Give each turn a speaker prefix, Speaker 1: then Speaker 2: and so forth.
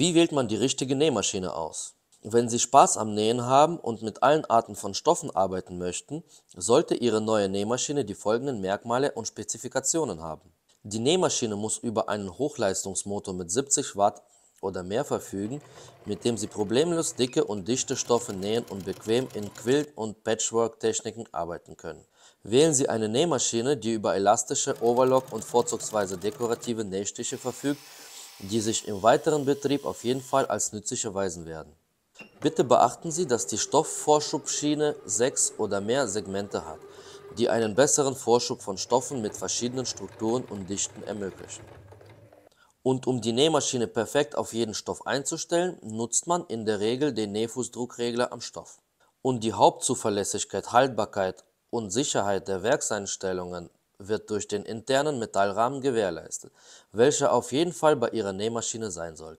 Speaker 1: Wie wählt man die richtige Nähmaschine aus? Wenn Sie Spaß am Nähen haben und mit allen Arten von Stoffen arbeiten möchten, sollte Ihre neue Nähmaschine die folgenden Merkmale und Spezifikationen haben. Die Nähmaschine muss über einen Hochleistungsmotor mit 70 Watt oder mehr verfügen, mit dem Sie problemlos dicke und dichte Stoffe nähen und bequem in Quilt- und Patchwork-Techniken arbeiten können. Wählen Sie eine Nähmaschine, die über elastische Overlock und vorzugsweise dekorative Nähstiche verfügt die sich im weiteren Betrieb auf jeden Fall als nützlich erweisen werden. Bitte beachten Sie, dass die Stoffvorschubschiene sechs oder mehr Segmente hat, die einen besseren Vorschub von Stoffen mit verschiedenen Strukturen und Dichten ermöglichen. Und um die Nähmaschine perfekt auf jeden Stoff einzustellen, nutzt man in der Regel den Nähfußdruckregler am Stoff. Um die Hauptzuverlässigkeit, Haltbarkeit und Sicherheit der Werkseinstellungen wird durch den internen Metallrahmen gewährleistet, welcher auf jeden Fall bei Ihrer Nähmaschine sein sollte.